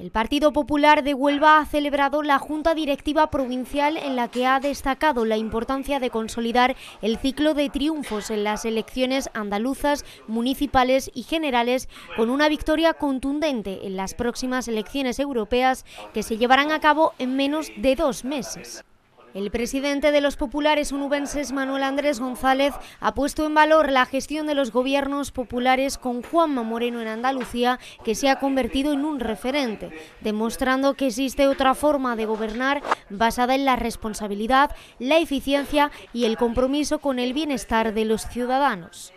El Partido Popular de Huelva ha celebrado la Junta Directiva Provincial en la que ha destacado la importancia de consolidar el ciclo de triunfos en las elecciones andaluzas, municipales y generales con una victoria contundente en las próximas elecciones europeas que se llevarán a cabo en menos de dos meses. El presidente de los populares unubenses, Manuel Andrés González, ha puesto en valor la gestión de los gobiernos populares con Juanma Moreno en Andalucía, que se ha convertido en un referente, demostrando que existe otra forma de gobernar basada en la responsabilidad, la eficiencia y el compromiso con el bienestar de los ciudadanos.